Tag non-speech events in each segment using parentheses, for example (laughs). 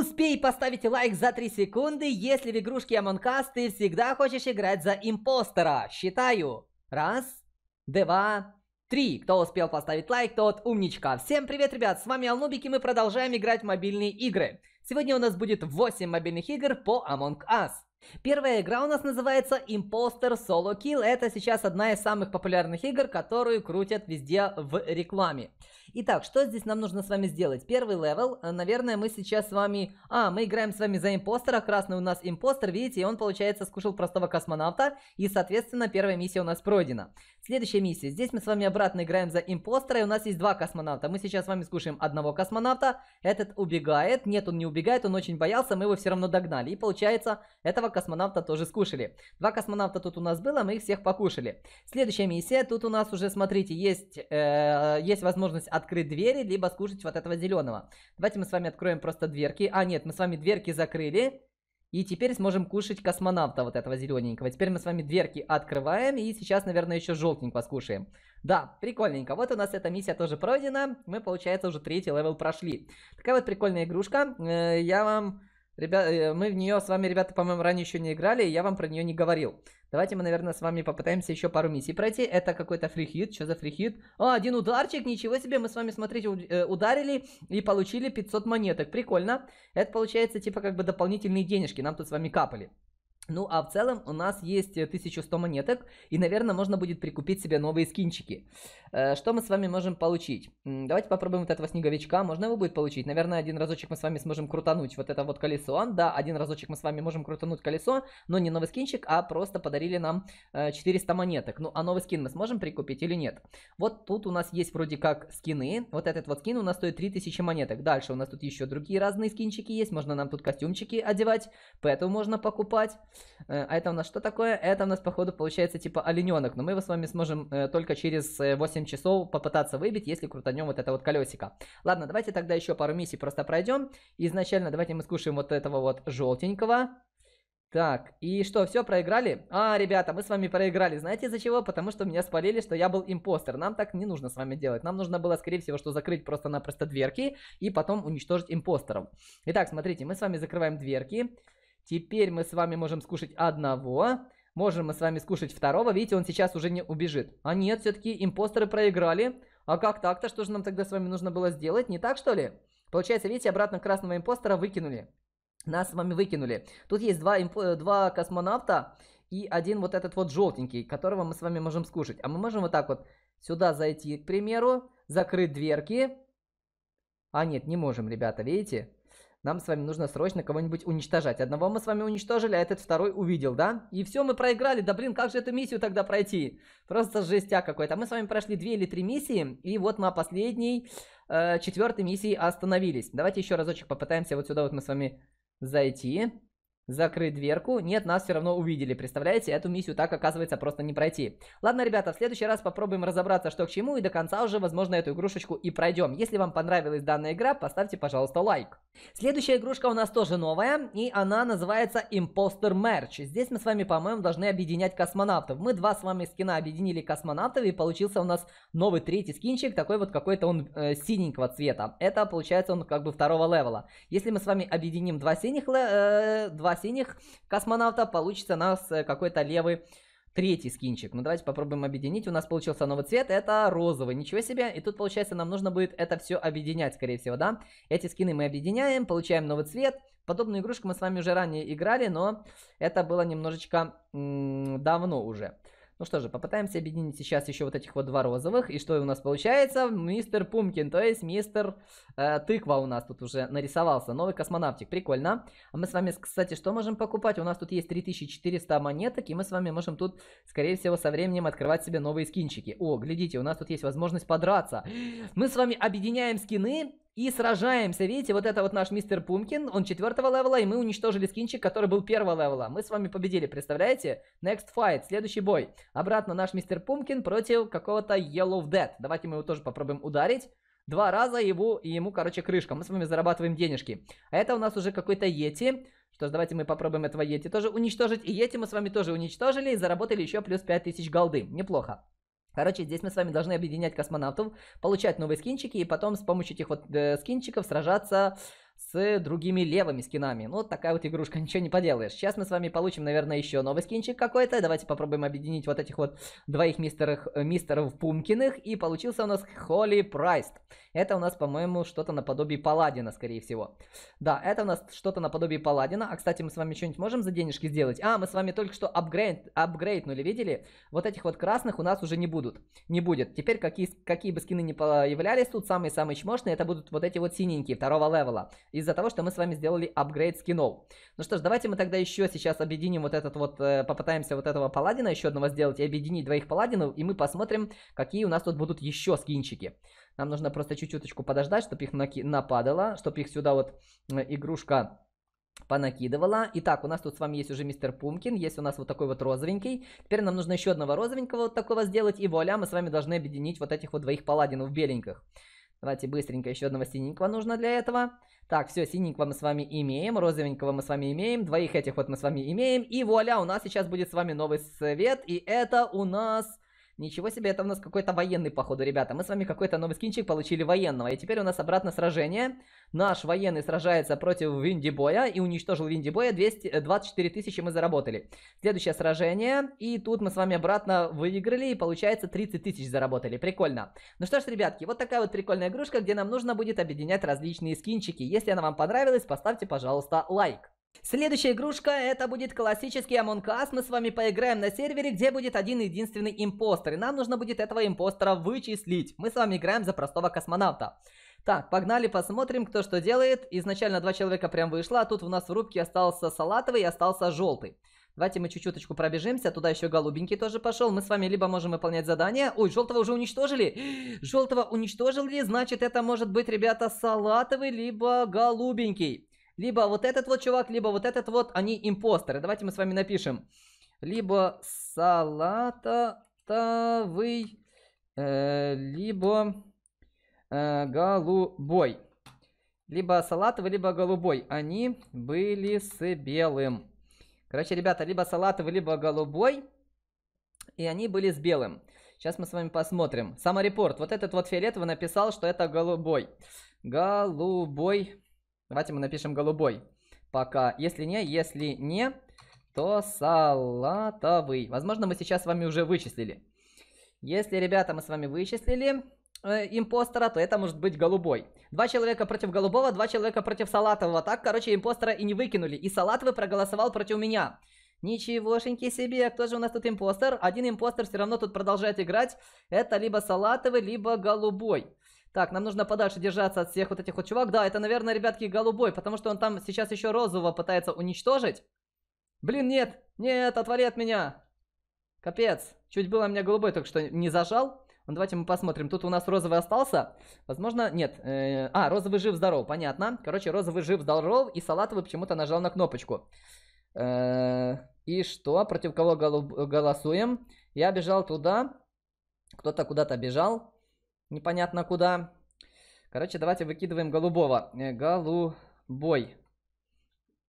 Успей поставить лайк за 3 секунды, если в игрушке Among Us ты всегда хочешь играть за импостера. Считаю. Раз, два, три. Кто успел поставить лайк, тот умничка. Всем привет, ребят, с вами Алнубик, и мы продолжаем играть в мобильные игры. Сегодня у нас будет 8 мобильных игр по Among Us. Первая игра у нас называется Imposter Solo Kill. Это сейчас одна из самых популярных игр, которую крутят везде в рекламе. Итак, что здесь нам нужно с вами сделать? Первый левел, наверное, мы сейчас с вами... А, мы играем с вами за импостера, красный у нас импостер, видите, и он, получается, скушал простого космонавта, и, соответственно, первая миссия у нас пройдена. Следующая миссия. Здесь мы с вами обратно играем за импостера, и у нас есть два космонавта. Мы сейчас с вами скушаем одного космонавта. Этот убегает. Нет, он не убегает, он очень боялся, мы его все равно догнали. И получается, этого космонавта тоже скушали. Два космонавта тут у нас было, мы их всех покушали. Следующая миссия. Тут у нас уже, смотрите, есть, э, есть возможность открыть двери, либо скушать вот этого зеленого. Давайте мы с вами откроем просто дверки. А, нет, мы с вами дверки закрыли. И теперь сможем кушать космонавта вот этого зелененького. Теперь мы с вами дверки открываем. И сейчас, наверное, еще желтенького скушаем. Да, прикольненько. Вот у нас эта миссия тоже пройдена. Мы, получается, уже третий левел прошли. Такая вот прикольная игрушка. Э, я вам Ребят, э, мы в нее с вами, ребята, по-моему, ранее еще не играли, и я вам про нее не говорил. Давайте мы, наверное, с вами попытаемся еще пару миссий пройти. Это какой-то фрихит. Что за фрихит? О, один ударчик, ничего себе. Мы с вами, смотрите, э, ударили и получили 500 монеток. Прикольно. Это получается, типа, как бы дополнительные денежки. Нам тут с вами капали. Ну, а в целом у нас есть 1100 э, монеток, и, наверное, можно будет прикупить себе новые скинчики. Э, что мы с вами можем получить? Давайте попробуем вот этого снеговичка, можно его будет получить? Наверное, один разочек мы с вами сможем крутануть вот это вот колесо. Да, один разочек мы с вами можем крутануть колесо, но не новый скинчик, а просто подарили нам 400 э, монеток. Ну, а новый скин мы сможем прикупить или нет? Вот тут у нас есть вроде как скины. Вот этот вот скин у нас стоит 3000 монеток. Дальше у нас тут еще другие разные скинчики есть, можно нам тут костюмчики одевать, поэтому можно покупать. Э, а это у нас что такое? Это у нас, походу, получается типа олененок. Но мы его с вами сможем э, только через 8 э, часов попытаться выбить, если крутанем вот это вот колесико. Ладно, давайте тогда еще пару миссий просто пройдем. Изначально давайте мы скушаем вот этого вот желтенького. Так, и что, все, проиграли? А, ребята, мы с вами проиграли. Знаете из-за чего? Потому что меня спалили, что я был импостер. Нам так не нужно с вами делать. Нам нужно было, скорее всего, что закрыть просто-напросто дверки и потом уничтожить импостеров. Итак, смотрите, мы с вами закрываем дверки. Теперь мы с вами можем скушать одного. Можем мы с вами скушать второго. Видите, он сейчас уже не убежит. А нет, все-таки импостеры проиграли. А как так-то? Что же нам тогда с вами нужно было сделать? Не так, что ли? Получается, видите, обратно красного импостера выкинули. Нас с вами выкинули. Тут есть два, импо... Э, два космонавта и один вот этот вот желтенький, которого мы с вами можем скушать. А мы можем вот так вот сюда зайти, к примеру, закрыть дверки. А нет, не можем, ребята, видите? Нам с вами нужно срочно кого-нибудь уничтожать. Одного мы с вами уничтожили, а этот второй увидел, да? И все, мы проиграли. Да блин, как же эту миссию тогда пройти? Просто жестяк какой-то. Мы с вами прошли две или три миссии, и вот на последней, э, четвертой миссии остановились. Давайте еще разочек попытаемся вот сюда вот мы с вами зайти. Закрыть дверку. Нет, нас все равно увидели. Представляете, эту миссию так оказывается просто не пройти. Ладно, ребята, в следующий раз попробуем разобраться, что к чему, и до конца уже, возможно, эту игрушечку и пройдем. Если вам понравилась данная игра, поставьте, пожалуйста, лайк. Следующая игрушка у нас тоже новая, и она называется Imposter Merch. Здесь мы с вами, по-моему, должны объединять космонавтов. Мы два с вами скина объединили космонавтов, и получился у нас новый третий скинчик, такой вот какой-то он э, синенького цвета. Это, получается, он как бы второго левела. Если мы с вами объединим два синих, э, два синих космонавта получится у нас э, какой-то левый третий скинчик. Ну, давайте попробуем объединить. У нас получился новый цвет, это розовый. Ничего себе. И тут, получается, нам нужно будет это все объединять, скорее всего, да? Эти скины мы объединяем, получаем новый цвет. Подобную игрушку мы с вами уже ранее играли, но это было немножечко давно уже. Ну что же, попытаемся объединить сейчас еще вот этих вот два розовых. И что у нас получается? Мистер Пумкин, то есть мистер э, Тыква у нас тут уже нарисовался. Новый космонавтик, прикольно. А мы с вами, кстати, что можем покупать? У нас тут есть 3400 монеток, и мы с вами можем тут, скорее всего, со временем открывать себе новые скинчики. О, глядите, у нас тут есть возможность подраться. Мы с вами объединяем скины и сражаемся. Видите, вот это вот наш мистер Пумкин, он четвертого левела, и мы уничтожили скинчик, который был первого левела. Мы с вами победили, представляете? Next fight, следующий бой. Обратно наш мистер Пумкин против какого-то Yellow Dead. Давайте мы его тоже попробуем ударить. Два раза его, и ему, короче, крышка. Мы с вами зарабатываем денежки. А это у нас уже какой-то Йети. Что ж, давайте мы попробуем этого Йети тоже уничтожить. И Йети мы с вами тоже уничтожили и заработали еще плюс 5000 голды. Неплохо. Короче, здесь мы с вами должны объединять космонавтов, получать новые скинчики и потом с помощью этих вот э, скинчиков сражаться с другими левыми скинами. Ну, такая вот игрушка, (laughs) ничего не поделаешь. Сейчас мы с вами получим, наверное, еще новый скинчик какой-то. Давайте попробуем объединить вот этих вот двоих мистеров, э, мистеров Пумкиных. И получился у нас Холли Прайст. Это у нас, по-моему, что-то наподобие Паладина, скорее всего. Да, это у нас что-то наподобие Паладина. А, кстати, мы с вами что-нибудь можем за денежки сделать? А, мы с вами только что апгрейд, апгрейднули, видели? Вот этих вот красных у нас уже не будут. Не будет. Теперь какие, какие бы скины не появлялись, тут самые-самые чмошные, это будут вот эти вот синенькие второго левела из-за того, что мы с вами сделали апгрейд скинов. Ну что ж, давайте мы тогда еще сейчас объединим вот этот вот, э, попытаемся вот этого паладина еще одного сделать и объединить двоих паладинов, и мы посмотрим, какие у нас тут будут еще скинчики. Нам нужно просто чуть-чуточку подождать, чтобы их наки нападало, чтобы их сюда вот э, игрушка понакидывала. Итак, у нас тут с вами есть уже мистер Пумкин, есть у нас вот такой вот розовенький. Теперь нам нужно еще одного розовенького вот такого сделать, и вуаля, мы с вами должны объединить вот этих вот двоих паладинов беленьких. Давайте быстренько еще одного синенького нужно для этого. Так, все, синенького мы с вами имеем, розовенького мы с вами имеем, двоих этих вот мы с вами имеем. И вуаля, у нас сейчас будет с вами новый свет, и это у нас Ничего себе, это у нас какой-то военный, походу, ребята. Мы с вами какой-то новый скинчик получили военного. И теперь у нас обратно сражение. Наш военный сражается против Винди Боя и уничтожил Винди Боя. 200, 24 тысячи мы заработали. Следующее сражение. И тут мы с вами обратно выиграли. И получается 30 тысяч заработали. Прикольно. Ну что ж, ребятки, вот такая вот прикольная игрушка, где нам нужно будет объединять различные скинчики. Если она вам понравилась, поставьте, пожалуйста, лайк. Следующая игрушка это будет классический Among Us. Мы с вами поиграем на сервере, где будет один единственный импостер. И нам нужно будет этого импостера вычислить. Мы с вами играем за простого космонавта. Так, погнали посмотрим, кто что делает. Изначально два человека прям вышло, а тут у нас в рубке остался салатовый и остался желтый. Давайте мы чуть-чуточку пробежимся, туда еще голубенький тоже пошел. Мы с вами либо можем выполнять задание. Ой, желтого уже уничтожили. Желтого уничтожили, значит это может быть, ребята, салатовый, либо голубенький. Либо вот этот вот чувак, либо вот этот вот, они импостеры. Давайте мы с вами напишем. Либо салатовый, э, либо э, голубой. Либо салатовый, либо голубой. Они были с белым. Короче, ребята, либо салатовый, либо голубой. И они были с белым. Сейчас мы с вами посмотрим. Саморепорт. Вот этот вот фиолетовый написал, что это голубой. Голубой Давайте мы напишем голубой. Пока. Если не, если не, то салатовый. Возможно, мы сейчас с вами уже вычислили. Если, ребята, мы с вами вычислили э, импостера, то это может быть голубой. Два человека против голубого, два человека против салатового. Так, короче, импостера и не выкинули. И салатовый проголосовал против меня. Ничегошеньки себе, кто же у нас тут импостер? Один импостер все равно тут продолжает играть. Это либо салатовый, либо голубой. Так, нам нужно подальше держаться от всех вот этих вот чувак. Да, это, наверное, ребятки, голубой, потому что он там сейчас еще розового пытается уничтожить. Блин, нет, нет, отвали от меня. Капец, чуть было меня голубой только что не зажал. Ну, давайте мы посмотрим. Тут у нас розовый остался. Возможно, нет. Э -э а, розовый жив-здоров, понятно. Короче, розовый жив-здоров, и салатовый почему-то нажал на кнопочку. Э и что? Против кого голосуем? Я бежал туда. Кто-то куда-то бежал непонятно куда. Короче, давайте выкидываем голубого. Э, голубой.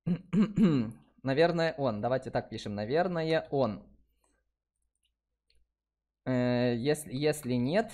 (clears throat) Наверное, он. Давайте так пишем. Наверное, он. Э, если, если нет,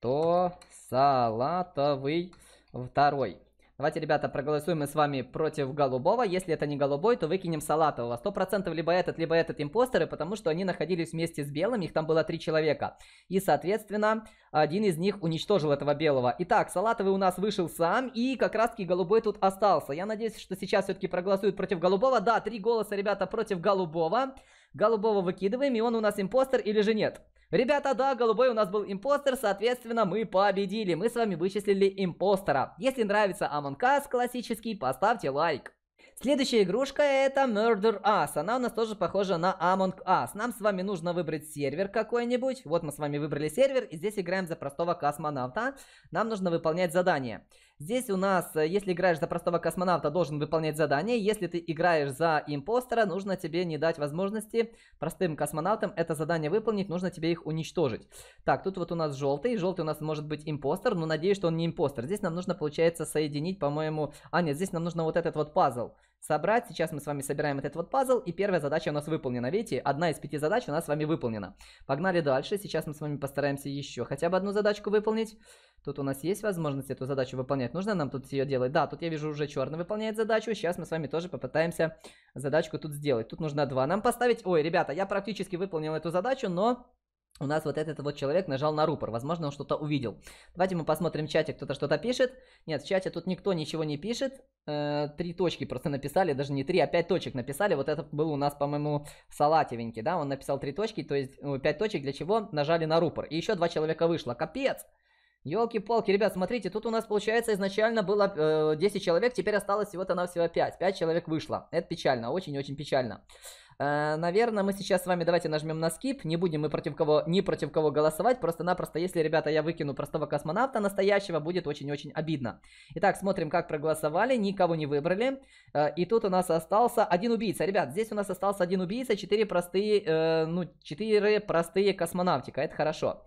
то Салатовый второй. Давайте, ребята, проголосуем мы с вами против голубого. Если это не голубой, то выкинем салатового. процентов либо этот, либо этот импостеры, потому что они находились вместе с белым, их там было три человека. И, соответственно, один из них уничтожил этого белого. Итак, салатовый у нас вышел сам, и как раз-таки голубой тут остался. Я надеюсь, что сейчас все-таки проголосуют против голубого. Да, три голоса, ребята, против голубого. Голубого выкидываем, и он у нас импостер или же нет? Ребята, да, голубой у нас был импостер, соответственно, мы победили. Мы с вами вычислили импостера. Если нравится Among Us классический, поставьте лайк. Следующая игрушка это Murder Us. Она у нас тоже похожа на Among Us. Нам с вами нужно выбрать сервер какой-нибудь. Вот мы с вами выбрали сервер, и здесь играем за простого космонавта. Нам нужно выполнять задание. Здесь у нас, э, если играешь за простого космонавта, должен выполнять задание. Если ты играешь за импостера, нужно тебе не дать возможности простым космонавтам это задание выполнить, нужно тебе их уничтожить. Так, тут вот у нас желтый. Желтый у нас может быть импостер, но надеюсь, что он не импостер. Здесь нам нужно, получается, соединить, по-моему... А, нет, здесь нам нужно вот этот вот пазл собрать. Сейчас мы с вами собираем этот вот пазл, и первая задача у нас выполнена. Видите, одна из пяти задач у нас с вами выполнена. Погнали дальше. Сейчас мы с вами постараемся еще хотя бы одну задачку выполнить. Тут у нас есть возможность эту задачу выполнять. Нужно нам тут ее делать? Да, тут я вижу уже черный выполняет задачу. Сейчас мы с вами тоже попытаемся задачку тут сделать. Тут нужно два нам поставить. Ой, ребята, я практически выполнил эту задачу, но у нас вот этот вот человек нажал на рупор. Возможно, он что-то увидел. Давайте мы посмотрим в чате, кто-то что-то пишет. Нет, в чате тут никто ничего не пишет. Э, три точки просто написали, даже не три, а пять точек написали. Вот это был у нас, по-моему, Салатевенький, да? Он написал три точки, то есть пять точек, для чего нажали на рупор. И еще два человека вышло. Капец! Елки-палки, ребят, смотрите, тут у нас, получается, изначально было э, 10 человек, теперь осталось всего-то навсего 5. 5 человек вышло. Это печально, очень-очень -очень печально. Э, Наверное, мы сейчас с вами давайте нажмем на скип. Не будем мы против кого, ни против кого голосовать. Просто-напросто, если, ребята, я выкину простого космонавта настоящего, будет очень-очень обидно. Итак, смотрим, как проголосовали. Никого не выбрали. Э, и тут у нас остался один убийца. Ребят, здесь у нас остался один убийца, четыре простые, э, ну, четыре простые космонавтика. Это хорошо. Хорошо.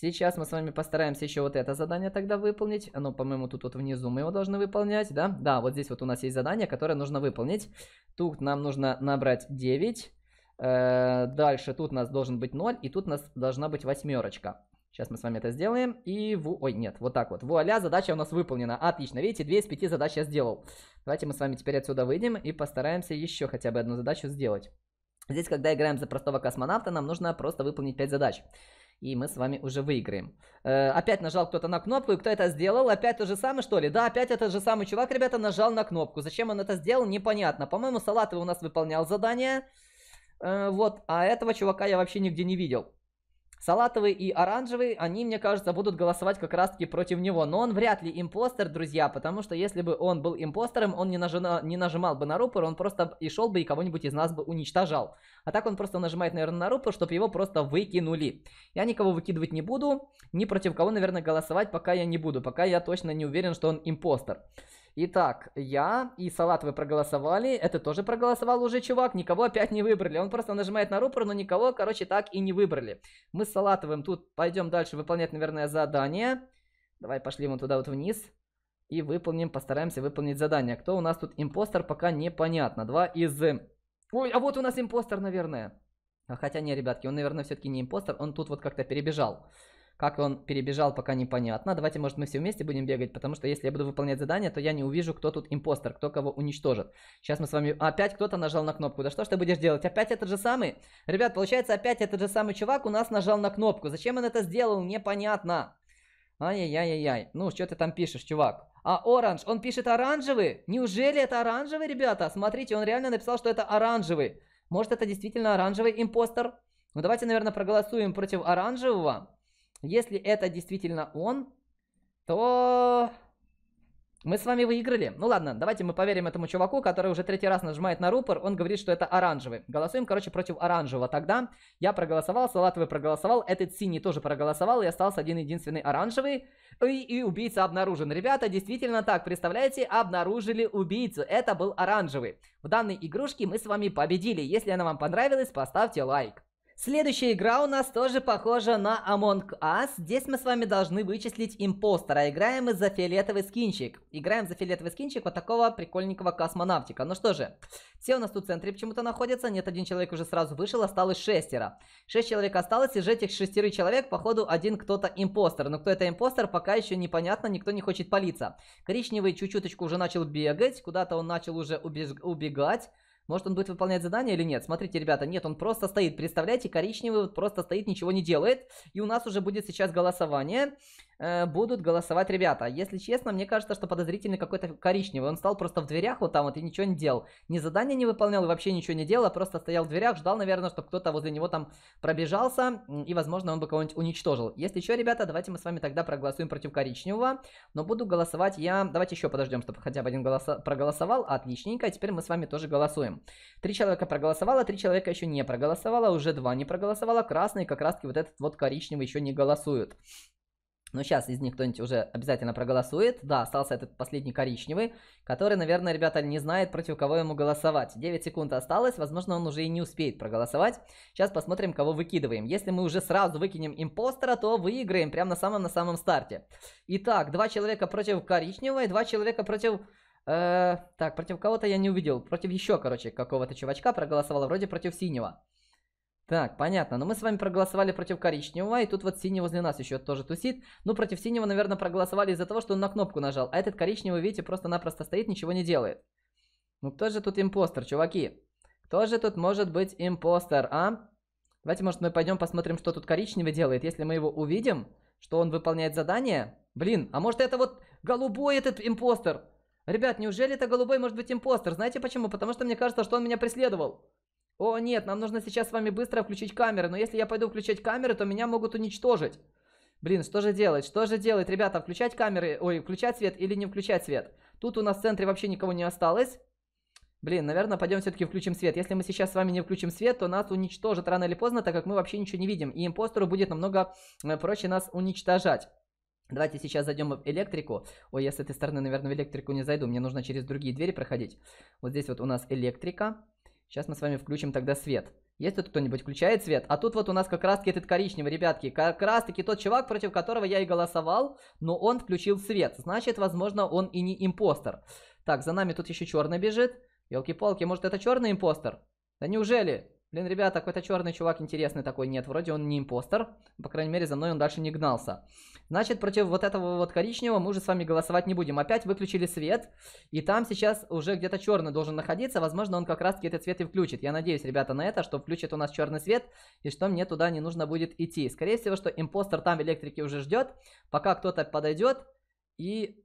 Сейчас мы с вами постараемся еще вот это задание тогда выполнить. Оно, ну, по-моему, тут вот внизу мы его должны выполнять, да? Да, вот здесь вот у нас есть задание, которое нужно выполнить. Тут нам нужно набрать 9. Э, дальше тут у нас должен быть 0, и тут у нас должна быть восьмерочка. Сейчас мы с вами это сделаем. И... Ву... Ой, нет, вот так вот. Вуаля, задача у нас выполнена. Отлично, видите, 2 из 5 задач я сделал. Давайте мы с вами теперь отсюда выйдем и постараемся еще хотя бы одну задачу сделать. Здесь, когда играем за простого космонавта, нам нужно просто выполнить 5 задач и мы с вами уже выиграем. Э, опять нажал кто-то на кнопку, и кто это сделал? Опять то же самое, что ли? Да, опять этот же самый чувак, ребята, нажал на кнопку. Зачем он это сделал, непонятно. По-моему, Салатов у нас выполнял задание. Э, вот, а этого чувака я вообще нигде не видел. Салатовый и Оранжевый, они, мне кажется, будут голосовать как раз-таки против него. Но он вряд ли импостер, друзья, потому что если бы он был импостером, он не, нажина... не нажимал бы на рупор, он просто и шел бы и кого-нибудь из нас бы уничтожал. А так он просто нажимает, наверное, на рупор, чтобы его просто выкинули. Я никого выкидывать не буду, ни против кого, наверное, голосовать пока я не буду, пока я точно не уверен, что он импостер. Итак, я и Салат вы проголосовали. Это тоже проголосовал уже чувак. Никого опять не выбрали. Он просто нажимает на рупор, но никого, короче, так и не выбрали. Мы с Салатовым тут пойдем дальше выполнять, наверное, задание. Давай пошли вон туда вот вниз. И выполним, постараемся выполнить задание. Кто у нас тут импостер, пока непонятно. Два из... Ой, а вот у нас импостер, наверное. А хотя не, ребятки, он, наверное, все-таки не импостер. Он тут вот как-то перебежал. Как он перебежал, пока непонятно. Давайте, может, мы все вместе будем бегать, потому что если я буду выполнять задание, то я не увижу, кто тут импостер, кто кого уничтожит. Сейчас мы с вами... Опять кто-то нажал на кнопку. Да что ж ты будешь делать? Опять этот же самый? Ребят, получается, опять этот же самый чувак у нас нажал на кнопку. Зачем он это сделал? Непонятно. Ай-яй-яй-яй. Ну, что ты там пишешь, чувак? А оранж, он пишет оранжевый? Неужели это оранжевый, ребята? Смотрите, он реально написал, что это оранжевый. Может, это действительно оранжевый импостер? Ну, давайте, наверное, проголосуем против оранжевого. Если это действительно он, то мы с вами выиграли. Ну ладно, давайте мы поверим этому чуваку, который уже третий раз нажимает на рупор. Он говорит, что это оранжевый. Голосуем, короче, против оранжевого. Тогда я проголосовал, Салатовый проголосовал, этот синий тоже проголосовал, и остался один-единственный оранжевый. И, и убийца обнаружен. Ребята, действительно так, представляете, обнаружили убийцу. Это был оранжевый. В данной игрушке мы с вами победили. Если она вам понравилась, поставьте лайк. Следующая игра у нас тоже похожа на Among Us. Здесь мы с вами должны вычислить импостера. Играем мы за фиолетовый скинчик. Играем за фиолетовый скинчик вот такого прикольненького космонавтика. Ну что же, все у нас тут в центре почему-то находятся. Нет, один человек уже сразу вышел, осталось шестеро. Шесть человек осталось, из этих шестерых человек, походу, один кто-то импостер. Но кто это импостер, пока еще непонятно, никто не хочет палиться. Коричневый чуть-чуточку уже начал бегать, куда-то он начал уже убеж... убегать. Может, он будет выполнять задание или нет? Смотрите, ребята, нет, он просто стоит. Представляете, коричневый вот просто стоит, ничего не делает. И у нас уже будет сейчас голосование. Э, будут голосовать ребята. Если честно, мне кажется, что подозрительный какой-то коричневый. Он стал просто в дверях вот там вот и ничего не делал. Ни задания не выполнял и вообще ничего не делал, а просто стоял в дверях, ждал, наверное, чтобы кто-то возле него там пробежался, и, возможно, он бы кого-нибудь уничтожил. Если что, ребята, давайте мы с вами тогда проголосуем против коричневого, но буду голосовать я... Давайте еще подождем, чтобы хотя бы один голосо... проголосовал. Отличненько, а теперь мы с вами тоже голосуем. Три человека проголосовало, три человека еще не проголосовало, уже два не проголосовало, красный как раз-таки вот этот вот коричневый еще не голосует. Но сейчас из них кто-нибудь уже обязательно проголосует. Да, остался этот последний коричневый, который, наверное, ребята, не знает, против кого ему голосовать. 9 секунд осталось, возможно, он уже и не успеет проголосовать. Сейчас посмотрим, кого выкидываем. Если мы уже сразу выкинем импостера, то выиграем прямо на самом-на самом старте. Итак, два человека против коричневого и два человека против... Э, так, против кого-то я не увидел. Против еще, короче, какого-то чувачка проголосовал, вроде против синего. Так, понятно. Но мы с вами проголосовали против коричневого, и тут вот синий возле нас еще тоже тусит. Ну, против синего, наверное, проголосовали из-за того, что он на кнопку нажал. А этот коричневый, видите, просто-напросто стоит, ничего не делает. Ну, кто же тут импостер, чуваки? Кто же тут может быть импостер, а? Давайте, может, мы пойдем посмотрим, что тут коричневый делает. Если мы его увидим, что он выполняет задание... Блин, а может это вот голубой этот импостер? Ребят, неужели это голубой может быть импостер? Знаете почему? Потому что мне кажется, что он меня преследовал. О, нет, нам нужно сейчас с вами быстро включить камеры. Но если я пойду включать камеры, то меня могут уничтожить. Блин, что же делать? Что же делать, ребята? Включать камеры, ой, включать свет или не включать свет? Тут у нас в центре вообще никого не осталось. Блин, наверное, пойдем все-таки включим свет. Если мы сейчас с вами не включим свет, то нас уничтожат рано или поздно, так как мы вообще ничего не видим. И импостеру будет намного э, проще нас уничтожать. Давайте сейчас зайдем в электрику. Ой, я с этой стороны, наверное, в электрику не зайду. Мне нужно через другие двери проходить. Вот здесь вот у нас электрика. Сейчас мы с вами включим тогда свет. Есть тут кто-нибудь включает свет? А тут вот у нас как раз-таки этот коричневый, ребятки. Как раз-таки тот чувак, против которого я и голосовал, но он включил свет. Значит, возможно, он и не импостер. Так, за нами тут еще черный бежит. Елки-палки, может это черный импостер? Да неужели? Блин, ребята, какой-то черный чувак интересный такой. Нет, вроде он не импостер. По крайней мере, за мной он дальше не гнался. Значит, против вот этого вот коричневого мы уже с вами голосовать не будем. Опять выключили свет. И там сейчас уже где-то черный должен находиться. Возможно, он как раз-таки этот цвет и включит. Я надеюсь, ребята, на это, что включит у нас черный свет. И что мне туда не нужно будет идти. Скорее всего, что импостер там электрики уже ждет. Пока кто-то подойдет. И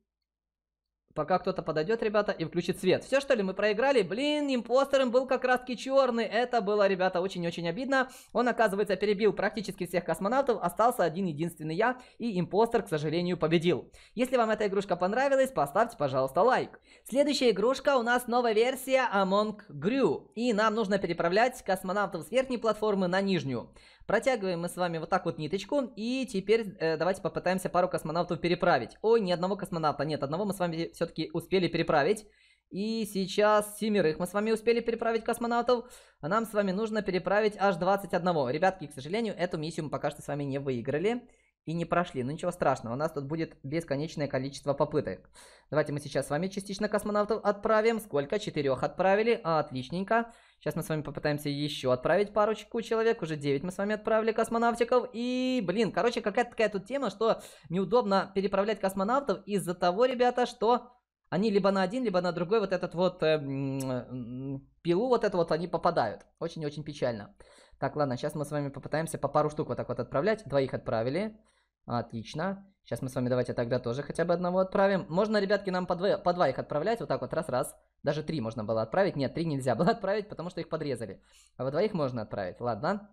Пока кто-то подойдет, ребята, и включит свет. Все, что ли, мы проиграли? Блин, импостером был как раз-таки черный. Это было, ребята, очень-очень обидно. Он, оказывается, перебил практически всех космонавтов. Остался один-единственный я. И импостер, к сожалению, победил. Если вам эта игрушка понравилась, поставьте, пожалуйста, лайк. Следующая игрушка у нас новая версия Among Gru. И нам нужно переправлять космонавтов с верхней платформы на нижнюю. Протягиваем мы с вами вот так вот ниточку. И теперь э, давайте попытаемся пару космонавтов переправить. Ой, ни одного космонавта. Нет, одного мы с вами все-таки успели переправить. И сейчас семерых мы с вами успели переправить космонавтов. А нам с вами нужно переправить аж 21. Ребятки, к сожалению, эту миссию мы пока что с вами не выиграли и не прошли. Но ну, ничего страшного, у нас тут будет бесконечное количество попыток. Давайте мы сейчас с вами частично космонавтов отправим. Сколько? Четырех отправили. Отличненько. Сейчас мы с вами попытаемся еще отправить парочку человек. Уже 9 мы с вами отправили космонавтиков. И, блин, короче, какая-то такая тут тема, что неудобно переправлять космонавтов из-за того, ребята, что они либо на один, либо на другой вот этот вот э, э, пилу вот это вот они попадают. Очень-очень печально. Так, ладно, сейчас мы с вами попытаемся по пару штук вот так вот отправлять. Двоих отправили. Отлично. Сейчас мы с вами давайте тогда тоже хотя бы одного отправим. Можно, ребятки, нам по, дво... по два их отправлять. Вот так вот, раз-раз. Даже три можно было отправить. Нет, три нельзя было (laughs) отправить, потому что их подрезали. А во двоих можно отправить. Ладно.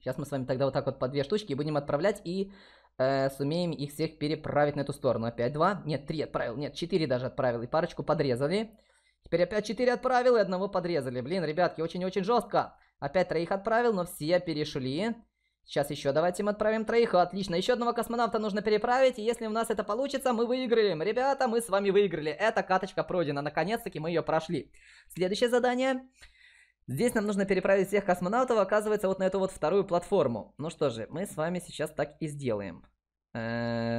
Сейчас мы с вами тогда вот так вот по две штучки будем отправлять и э, сумеем их всех переправить на эту сторону. Опять два. Нет, три отправил. Нет, четыре даже отправил. И парочку подрезали. Теперь опять четыре отправил и одного подрезали. Блин, ребятки, очень-очень жестко. Опять троих отправил, но все перешли. Сейчас еще давайте мы отправим троих. Отлично, еще одного космонавта нужно переправить. И если у нас это получится, мы выиграем. Ребята, мы с вами выиграли. Эта каточка пройдена. Наконец-таки мы ее прошли. Следующее задание. Здесь нам нужно переправить всех космонавтов, оказывается, вот на эту вот вторую платформу. Ну что же, мы с вами сейчас так и сделаем. Э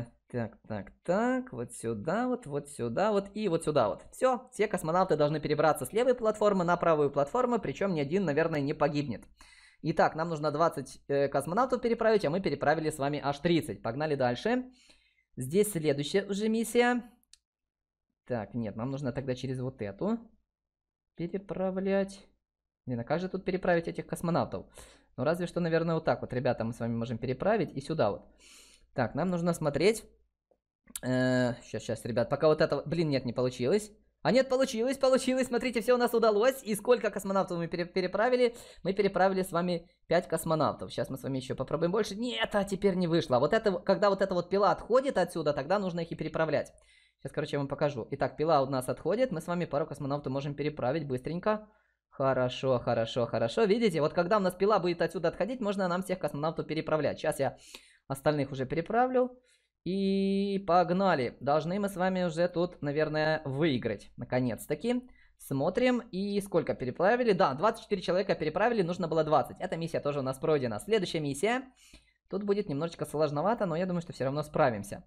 -э так, так, так, вот сюда, вот, вот сюда, вот и вот сюда вот. Все, все космонавты должны перебраться с левой платформы на правую платформу, причем ни один, наверное, не погибнет. Итак, нам нужно 20 э, космонавтов переправить, а мы переправили с вами аж 30. Погнали дальше. Здесь следующая уже миссия. Так, нет, нам нужно тогда через вот эту переправлять. Не на как же тут переправить этих космонавтов? Ну, разве что, наверное, вот так вот, ребята, мы с вами можем переправить и сюда вот. Так, нам нужно смотреть. Э сейчас, сейчас, ребят, пока вот это... Блин, нет, не получилось. А нет, получилось, получилось. Смотрите, все у нас удалось. И сколько космонавтов мы пере переправили? Мы переправили с вами 5 космонавтов. Сейчас мы с вами еще попробуем больше. Нет, а теперь не вышло. Вот это, когда вот эта вот пила отходит отсюда, тогда нужно их и переправлять. Сейчас, короче, я вам покажу. Итак, пила у нас отходит. Мы с вами пару космонавтов можем переправить быстренько. Хорошо, хорошо, хорошо. Видите, вот когда у нас пила будет отсюда отходить, можно нам всех космонавтов переправлять. Сейчас я остальных уже переправлю. И погнали. Должны мы с вами уже тут, наверное, выиграть. Наконец-таки. Смотрим. И сколько переправили? Да, 24 человека переправили. Нужно было 20. Эта миссия тоже у нас пройдена. Следующая миссия. Тут будет немножечко сложновато, но я думаю, что все равно справимся.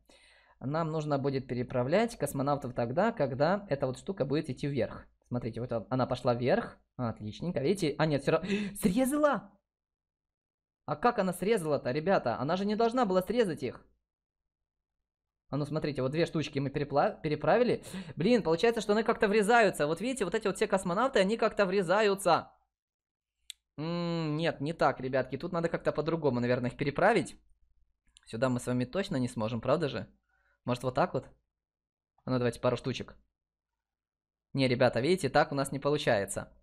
Нам нужно будет переправлять космонавтов тогда, когда эта вот штука будет идти вверх. Смотрите, вот она пошла вверх. Отличненько. Видите? А, нет, все равно... (gasps) Срезала! А как она срезала-то, ребята? Она же не должна была срезать их. А ну смотрите, вот две штучки мы переправили. Блин, получается, что они как-то врезаются. Вот видите, вот эти вот все космонавты, они как-то врезаются. М м-м, -м нет, не так, ребятки. Тут надо как-то по-другому, наверное, их переправить. Сюда мы с вами точно не сможем, правда же? Может, вот так вот? А ну, давайте пару штучек. Не, ребята, видите, так у нас не получается.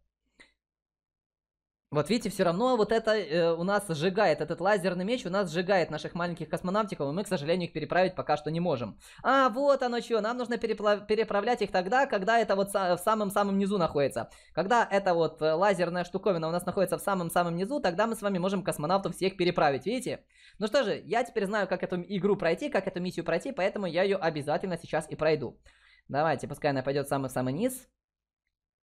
Вот видите, все равно вот это э, у нас сжигает, этот лазерный меч у нас сжигает наших маленьких космонавтиков, и мы, к сожалению, их переправить пока что не можем. А, вот оно что, нам нужно переправлять их тогда, когда это вот в самом-самом низу находится. Когда эта вот э, лазерная штуковина у нас находится в самом-самом низу, тогда мы с вами можем космонавтов всех переправить, видите? Ну что же, я теперь знаю, как эту игру пройти, как эту миссию пройти, поэтому я ее обязательно сейчас и пройду. Давайте, пускай она пойдет в самый-самый низ.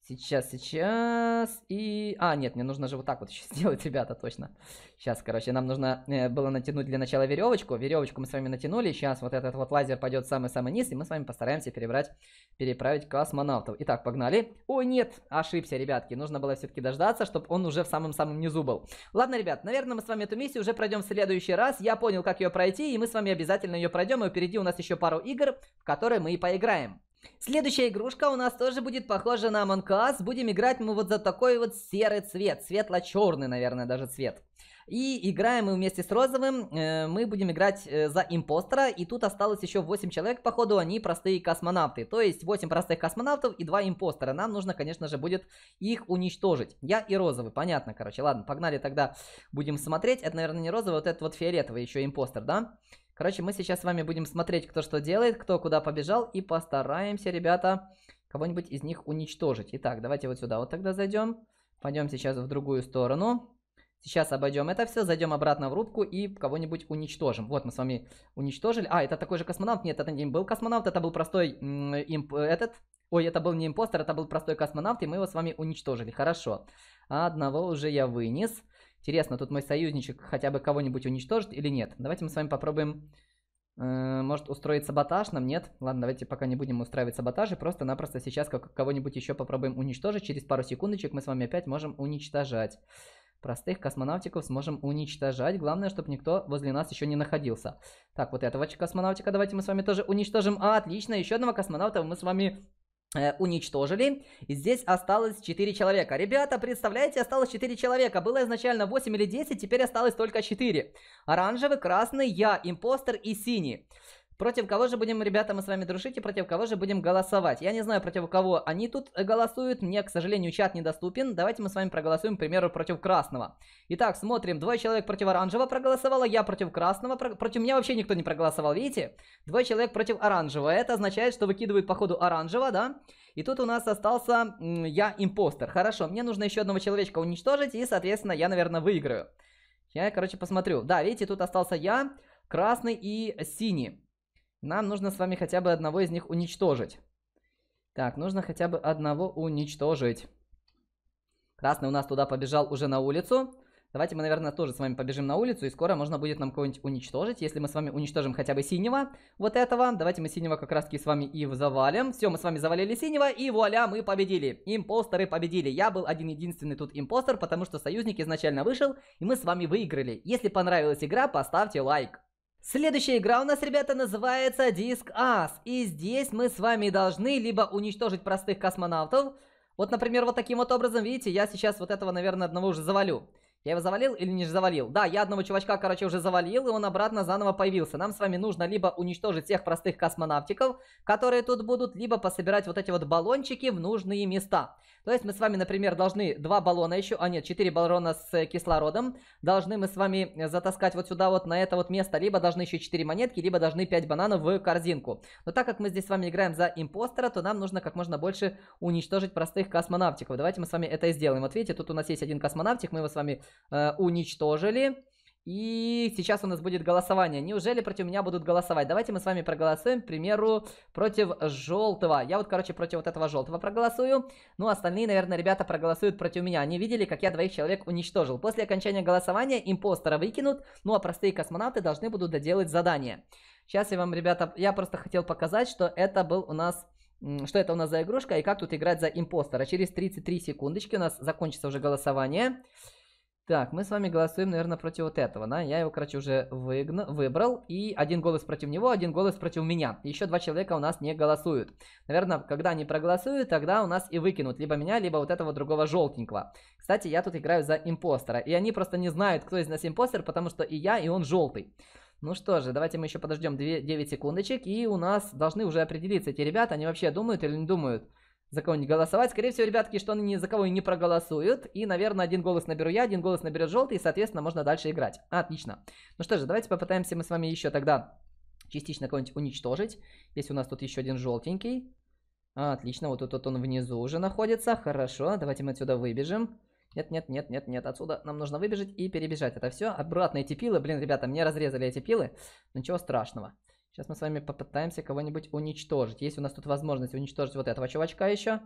Сейчас, сейчас. И... А, нет, мне нужно же вот так вот еще (laughs) сделать, ребята, точно. Сейчас, короче, нам нужно э, было натянуть для начала веревочку. Веревочку мы с вами натянули. Сейчас вот этот вот лазер пойдет самый-самый низ, и мы с вами постараемся перебрать, переправить космонавтов. Итак, погнали. Ой, нет, ошибся, ребятки. Нужно было все-таки дождаться, чтобы он уже в самом-самом низу был. Ладно, ребят, наверное, мы с вами эту миссию уже пройдем в следующий раз. Я понял, как ее пройти, и мы с вами обязательно ее пройдем. И впереди у нас еще пару игр, в которые мы и поиграем. Следующая игрушка у нас тоже будет похожа на Among Us. Будем играть мы вот за такой вот серый цвет. Светло-черный, наверное, даже цвет. И играем мы вместе с розовым. Э, мы будем играть э, за импостера. И тут осталось еще 8 человек, походу, они простые космонавты. То есть 8 простых космонавтов и 2 импостера. Нам нужно, конечно же, будет их уничтожить. Я и розовый, понятно, короче. Ладно, погнали тогда будем смотреть. Это, наверное, не розовый, а вот этот вот фиолетовый еще импостер, да? Да. Короче, мы сейчас с вами будем смотреть, кто что делает, кто куда побежал, и постараемся, ребята, кого-нибудь из них уничтожить. Итак, давайте вот сюда вот тогда зайдем. Пойдем сейчас в другую сторону. Сейчас обойдем это все, зайдем обратно в рубку и кого-нибудь уничтожим. Вот мы с вами уничтожили. А, это такой же космонавт? Нет, это не был космонавт, это был простой имп... этот... Ой, это был не импостер, это был простой космонавт, и мы его с вами уничтожили. Хорошо. Одного уже я вынес. Интересно, тут мой союзничек хотя бы кого-нибудь уничтожит или нет? Давайте мы с вами попробуем, э, может, устроить саботаж нам, нет? Ладно, давайте пока не будем устраивать саботажи, просто-напросто сейчас кого-нибудь еще попробуем уничтожить. Через пару секундочек мы с вами опять можем уничтожать. Простых космонавтиков сможем уничтожать. Главное, чтобы никто возле нас еще не находился. Так, вот этого космонавтика давайте мы с вами тоже уничтожим. А, отлично, еще одного космонавта мы с вами Э, уничтожили. И здесь осталось 4 человека. Ребята, представляете, осталось 4 человека. Было изначально 8 или 10, теперь осталось только 4. Оранжевый, красный, я, импостер и синий. Против кого же будем, ребята, мы с вами дружить и против кого же будем голосовать? Я не знаю, против кого они тут голосуют. Мне, к сожалению, чат недоступен. Давайте мы с вами проголосуем, к примеру, против красного. Итак, смотрим. Двое человек против оранжевого проголосовало, я против красного. Про... Против меня вообще никто не проголосовал, видите? Двое человек против оранжевого. Это означает, что выкидывают по ходу оранжевого, да? И тут у нас остался я импостер. Хорошо, мне нужно еще одного человечка уничтожить и, соответственно, я, наверное, выиграю. Я, короче, посмотрю. Да, видите, тут остался я, красный и синий. Нам нужно с вами хотя бы одного из них уничтожить. Так, нужно хотя бы одного уничтожить. Красный у нас туда побежал уже на улицу. Давайте мы, наверное, тоже с вами побежим на улицу, и скоро можно будет нам кого-нибудь уничтожить. Если мы с вами уничтожим хотя бы синего вот этого, давайте мы синего как раз-таки с вами и завалим. Все, мы с вами завалили синего, и вуаля, мы победили. Импостеры победили. Я был один-единственный тут импостер, потому что союзник изначально вышел, и мы с вами выиграли. Если понравилась игра, поставьте лайк. Следующая игра у нас, ребята, называется Диск Ас. И здесь мы с вами должны либо уничтожить простых космонавтов, вот, например, вот таким вот образом, видите, я сейчас вот этого, наверное, одного уже завалю. Я его завалил или не завалил? Да, я одного чувачка, короче, уже завалил, и он обратно заново появился. Нам с вами нужно либо уничтожить всех простых космонавтиков, которые тут будут, либо пособирать вот эти вот баллончики в нужные места. То есть мы с вами, например, должны два баллона еще, а нет, четыре баллона с э, кислородом. Должны мы с вами затаскать вот сюда вот на это вот место, либо должны еще четыре монетки, либо должны пять бананов в корзинку. Но так как мы здесь с вами играем за импостера, то нам нужно как можно больше уничтожить простых космонавтиков. Давайте мы с вами это и сделаем. Вот видите, тут у нас есть один космонавтик, мы его с вами э, уничтожили. И сейчас у нас будет голосование. Неужели против меня будут голосовать? Давайте мы с вами проголосуем, к примеру, против желтого. Я вот, короче, против вот этого желтого проголосую. Ну, остальные, наверное, ребята проголосуют против меня. Они видели, как я двоих человек уничтожил. После окончания голосования импостера выкинут, ну а простые космонавты должны будут доделать задание. Сейчас я вам, ребята, я просто хотел показать, что это был у нас что это у нас за игрушка и как тут играть за импостера. Через 33 секундочки у нас закончится уже голосование. Так, мы с вами голосуем, наверное, против вот этого, да? Я его, короче, уже выгна... выбрал. И один голос против него, один голос против меня. Еще два человека у нас не голосуют. Наверное, когда они проголосуют, тогда у нас и выкинут либо меня, либо вот этого другого желтенького. Кстати, я тут играю за импостера. И они просто не знают, кто из нас импостер, потому что и я, и он желтый. Ну что же, давайте мы еще подождем 2... 9 секундочек. И у нас должны уже определиться эти ребята. Они вообще думают или не думают? за кого-нибудь голосовать. Скорее всего, ребятки, что они ни за кого и не проголосуют. И, наверное, один голос наберу я, один голос наберет желтый, и, соответственно, можно дальше играть. Отлично. Ну что же, давайте попытаемся мы с вами еще тогда частично кого-нибудь уничтожить. Если у нас тут еще один желтенький. Отлично, вот тут вот он внизу уже находится. Хорошо, давайте мы отсюда выбежим. Нет, нет, нет, нет, нет, отсюда нам нужно выбежать и перебежать это все. Обратно эти пилы, блин, ребята, мне разрезали эти пилы, ничего страшного. Сейчас мы с вами попытаемся кого-нибудь уничтожить. Есть у нас тут возможность уничтожить вот этого чувачка еще.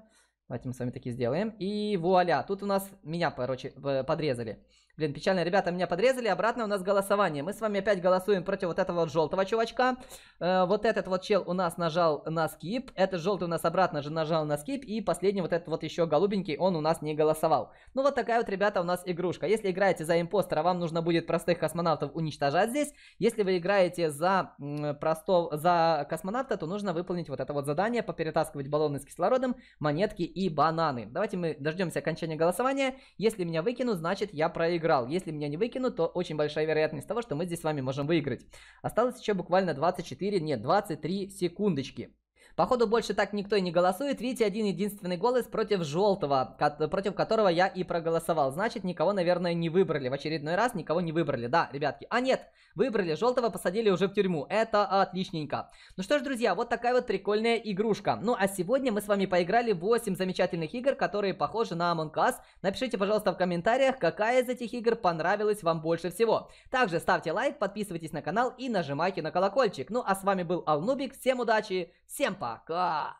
Давайте мы с вами такие сделаем. И вуаля, тут у нас меня, короче, подрезали. Блин, печально, ребята, меня подрезали, обратно у нас голосование. Мы с вами опять голосуем против вот этого вот желтого чувачка. Э, вот этот вот чел у нас нажал на скип, этот желтый у нас обратно же нажал на скип, и последний вот этот вот еще голубенький, он у нас не голосовал. Ну вот такая вот, ребята, у нас игрушка. Если играете за импостера, вам нужно будет простых космонавтов уничтожать здесь. Если вы играете за, простого, за космонавта, то нужно выполнить вот это вот задание, поперетаскивать баллоны с кислородом, монетки и бананы. Давайте мы дождемся окончания голосования. Если меня выкинут, значит я проиграл проиграл. Если меня не выкинут, то очень большая вероятность того, что мы здесь с вами можем выиграть. Осталось еще буквально 24, нет, 23 секундочки. Походу больше так никто и не голосует. Видите, один единственный голос против желтого, против которого я и проголосовал. Значит, никого, наверное, не выбрали. В очередной раз никого не выбрали. Да, ребятки. А нет, выбрали. Желтого посадили уже в тюрьму. Это отличненько. Ну что ж, друзья, вот такая вот прикольная игрушка. Ну а сегодня мы с вами поиграли 8 замечательных игр, которые похожи на Among Us. Напишите, пожалуйста, в комментариях, какая из этих игр понравилась вам больше всего. Также ставьте лайк, подписывайтесь на канал и нажимайте на колокольчик. Ну а с вами был Алнубик. Всем удачи, всем пока. 哥。